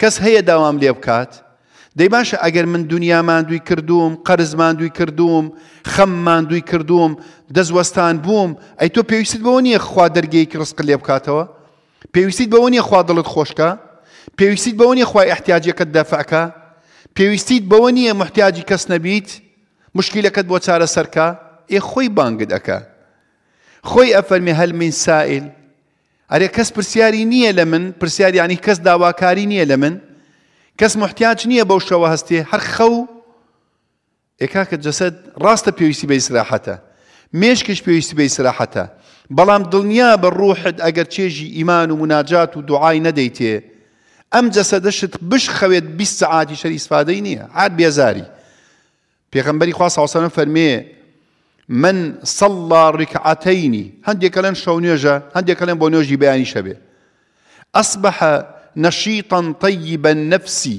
کەس هەیە داوام لێ بکات دەی باشە ئەگەر من دنیامان دوی کردووم قەرزمان دوی کردووم خەممان دوی کردووم دەزوەستان بووم ئەی تۆ پێویستیت بەەوە نییە خوا دەرگەیەکی ڕسق لێ بکاتەوە پێویستیت بەەوە نیە خوا دڵت خۆشکە پێویستیت بەەوە نیە خوای احتیاجەکەت دەفعکە پێویستیت بەوە نییە محتیاجی کەس نەبیت مشکیلەکەت بۆ چارە سەرکە ئێ خۆی بانگت ئەەکە خۆی ئەفەرمی هەل من سائل ئەرێ کەس پرسیاری نییە لە من پرسیاریانی کەس داواکاری نییە لە من کەس محتیاج نییە بەو شەوە هەستێ هەر خەو ئێکا کە جەسەد ڕاستە پێویستی بە ئیسراحەتە مێشکش پێویستی بە ئیسراحەتە بەڵام دڵنیا بە ڕوحت ئەگەر چێژی ئیمان و مناجات و دوعای نەدەیتێ ئەم جەسەدەشت بش خەوێت 20 سعاتی شەری سفادەی نییە عاد بێزاری پێغمبەری خوا ساوسەنە فەرمێ من صلى ركعتين هنديك كلام شو نيجا كلام لن بونيوجي بياني شبه أصبح نشيطا طيب النفس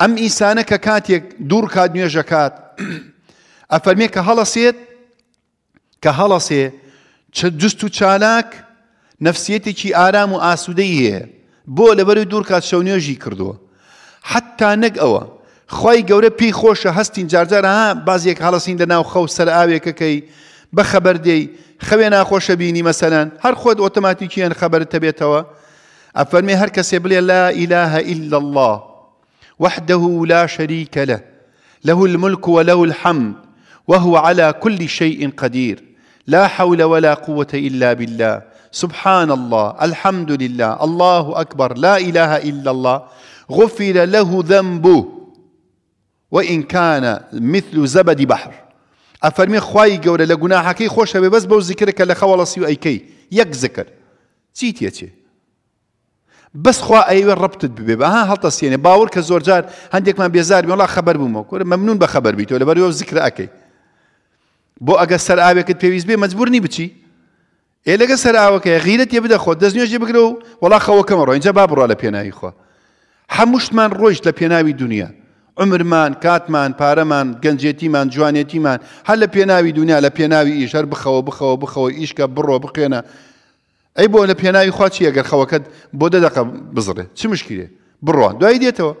أم إنسانك كاتيك دور كاد نيجا كات أفرمي كهلسيت كهلسي جستو چالاك نفسيتي كي آرام و آسوديه بول لبرو دور كاد شو كردو حتى نقوه خی گەورە پێی خۆشە هەستین جارجارها بازیەک هەڵەسین لە ناو خەو سەر ئاوێکەکەی بەخەبەر دێی خەوێ ناخۆشە بینی مەسەلەن هەر خۆت ئۆتۆماتیکیان خەبەر تەبێتەوە ئەفەرمێ هەر کەسێ بڵێ لا إله إلا الله وحده لا شريك له له الملك وله الحمد وهو على كل شيء قدير لا حول ولا قوة إلا بالله سبحان الله الحمد لله الله أكبر لا إله إلا الله غفر له ذنبه وإن كان مثل زبد بحر أفرمي خواي قولة لقناع حكي خوش هبي بس بو ذكرك لخوالصي وأيكي يك ذكر چیت یەچێ بەس خوا ئەیوە ڕپتت ببێ بە ها هەڵتە سێنێ باور کە زۆرجار هەندێکمان بێزار بێڵا خبەر بوومەوە کورە مەمنون بە خبەر بیتەوە لە بەرەوە زیکرەکەی بۆ ئەگە سەر ئاوێکت پێویست بێ مەجبورنی بچی ئێ لەگە سەر ئاوەکە غیرەت یە بدە خۆ دەستنیێژێ بگرە و وڵا خەوەکەمە ڕۆ اینجا با بڕۆ لە پێناوی خۆ هەموو شتمان ڕۆیشت لە پێناوی دنیا عمرمان کاتمان پارەمان گەنجێتیمان جوانێتیمان هەر لە پێناوی دنیا لە پێناوی ئیشەر بخەوە بخەوە بخەوە ئیشکە بڕۆ بخێنە ئەی بۆ لە پێناوی خواچی ئەگەر خەوەکەت بۆ دەدەق بزڕێ چ مشکێ بڕۆ دوای دێتەوە